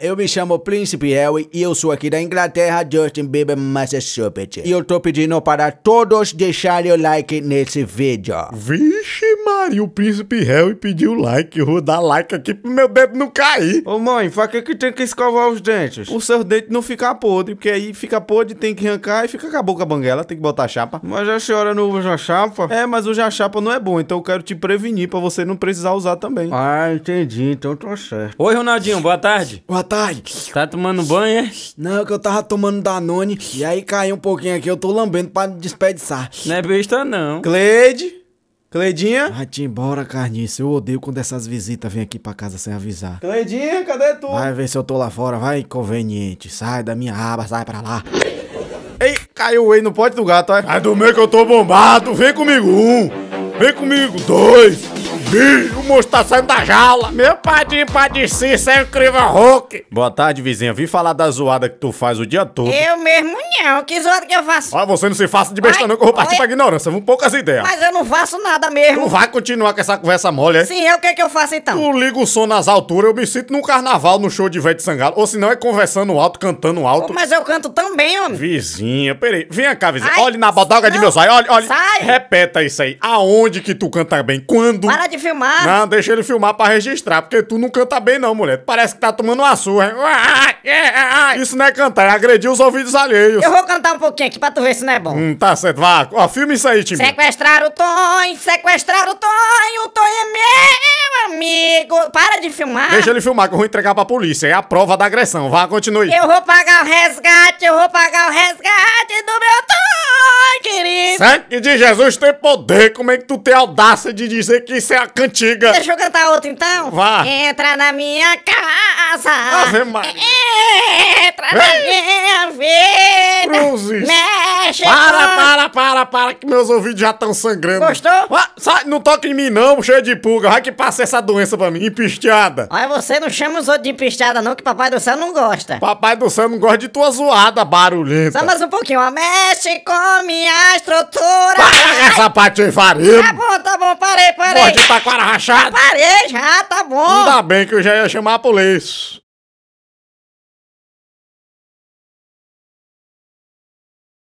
eu me chamo Príncipe Harry e eu sou aqui da Inglaterra, Justin Bieber, Massachusetts. E eu tô pedindo para todos deixarem o like nesse vídeo. Vixe Maria, o Príncipe Harry pediu like. Eu vou dar like aqui pro meu dedo não cair. Ô mãe, pra que que tem que escovar os dentes? O seu dente não ficar podre, porque aí fica podre, tem que arrancar e fica com a boca banguela, tem que botar chapa. Mas a senhora não usa chapa? É, mas o a chapa não é bom, então eu quero te prevenir pra você não precisar usar também. Ah, entendi, então tô tá certo. Oi Ronaldinho, boa tarde. Boa tarde. Tá tomando banho, é? Não, que eu tava tomando Danone e aí caiu um pouquinho aqui, eu tô lambendo pra desperdiçar. Não é besta, não. Cleide? Cleidinha? Vai-te embora, carniça. Eu odeio quando essas visitas vêm aqui pra casa sem avisar. Cleidinha, cadê tu? Vai ver se eu tô lá fora, vai inconveniente. Sai da minha aba, sai pra lá. Ei, caiu o ei no pote do gato, é? Sai do meio que eu tô bombado. Vem comigo, um. Vem comigo, dois zumbi, o moço tá saindo da jaula. Meu padrinho padecia, saiu é incrível Hulk. É Boa tarde, vizinha. Vim falar da zoada que tu faz o dia todo. Eu mesmo não. Que zoada que eu faço? Ah, você não se faça de besta não, que eu vou partir pra ignorância. Vão poucas ideias. Mas eu não faço nada mesmo. Tu vai continuar com essa conversa mole, hein? Sim, é o que é que eu faço então? Tu liga o som nas alturas, eu me sinto num carnaval no show de Ivete Sangalo. Ou se não, é conversando alto, cantando alto. mas eu canto também, homem. Vizinha, peraí. Vem cá, vizinha. Olha olhe na bodoga de meu sai. Olha, olha. Sai. Repeta isso aí. Aonde que tu canta bem? Quando? Para de filmar. Não, deixa ele filmar pra registrar, porque tu não canta bem não, mulher. Parece que tá tomando uma surra. Isso não é cantar, é agredir os ouvidos alheios. Eu vou cantar um pouquinho aqui pra tu ver se não é bom. Hum, tá certo, vá. Ó, filma isso aí, time. Sequestrar o Tonho, sequestrar o Tonho, o Tonho é meu amigo. Para de filmar. Deixa ele filmar que eu vou entregar pra polícia, é a prova da agressão. Vá, continue. Eu vou pagar o resgate, eu vou pagar o resgate do meu Tonho, querido. Sangue de Jesus tem poder, como é que tu tem audácia de dizer que isso é a cantiga? Deixa eu cantar outro então. Vá. Entra na minha casa. Ave Maria. Entra Ei. na minha vida. Cruzes. Né? Para, para, para, para, que meus ouvidos já estão sangrando. Gostou? Ah, sai, não toca em mim não, cheio de pulga. Vai que passa essa doença pra mim, empisteada. Olha, você não chama os outros de empisteada não, que papai do céu não gosta. Papai do céu não gosta de tua zoada barulhenta. Só mais um pouquinho, ó. Mexe com minha estrutura. Para essa parte aí, Tá bom, tá bom, parei, parei. Morde taquara rachada. Parei já, tá bom. Ainda bem que eu já ia chamar a polícia.